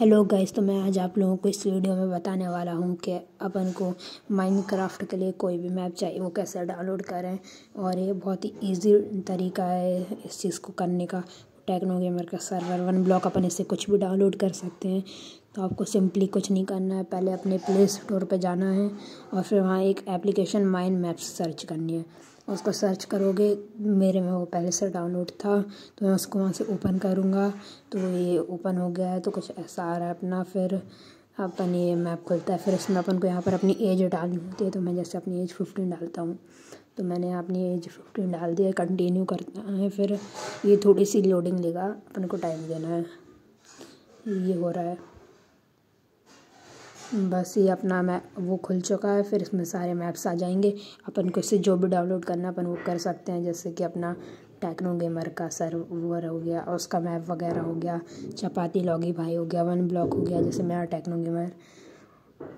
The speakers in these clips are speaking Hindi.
हेलो गाइस तो मैं आज आप लोगों को इस वीडियो में बताने वाला हूँ कि अपन को माइनक्राफ्ट के लिए कोई भी मैप चाहिए वो कैसे डाउनलोड करें और ये बहुत ही इजी तरीका है इस चीज़ को करने का टेक्नो गेमर का सर्वर वन ब्लॉक अपन इसे कुछ भी डाउनलोड कर सकते हैं तो आपको सिंपली कुछ नहीं करना है पहले अपने प्ले स्टोर पर जाना है और फिर वहाँ एक एप्लीकेशन माइन मैप्स सर्च करनी है उसको सर्च करोगे मेरे में वो पहले से डाउनलोड था तो मैं उसको वहाँ से ओपन करूँगा तो ये ओपन हो गया है तो कुछ ऐसा आ रहा है अपना फिर अपन ये मैप खुलता है फिर इसमें अपन को यहाँ पर अपनी एज डालनी होती है तो मैं जैसे अपनी एज फिफ्टीन डालता हूँ तो मैंने यहाँ अपनी एज फिफ्टीन डाल दिया कंटिन्यू करना है फिर ये थोड़ी सी लोडिंग लेगा अपन को टाइम देना है ये हो रहा है बस ये अपना मैं वो खुल चुका है फिर इसमें सारे मैप्स आ जाएंगे अपन को इससे जो भी डाउनलोड करना अपन वो कर सकते हैं जैसे कि अपना टेक्नो गेमर का सर्वर हो गया और उसका मैप वगैरह हो गया चपाती लॉगी भाई हो गया वन ब्लॉक हो गया जैसे मेरा टेक्नो गेमर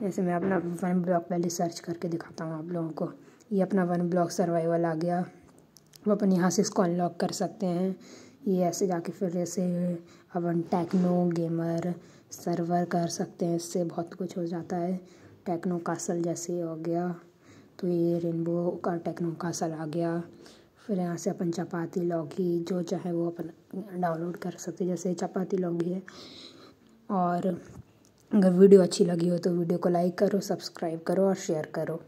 जैसे मैं अपना वन ब्लॉक पहले सर्च करके दिखाता हूँ आप लोगों को ये अपना वन ब्लॉक सर्वाइवल आ गया वो अपन यहाँ से इसको अनलॉक कर सकते हैं ये ऐसे जाके फिर जैसे अपन टेक्नो गेमर सर्वर कर सकते हैं इससे बहुत कुछ हो जाता है टेक्नो कासल जैसे हो गया तो ये रेनबो का टेक्नो कासल आ गया फिर यहाँ से अपन चपाती लॉगी जो चाहे वो अपन डाउनलोड कर सकते जैसे चपाती लॉगी है और अगर वीडियो अच्छी लगी हो तो वीडियो को लाइक करो सब्सक्राइब करो और शेयर करो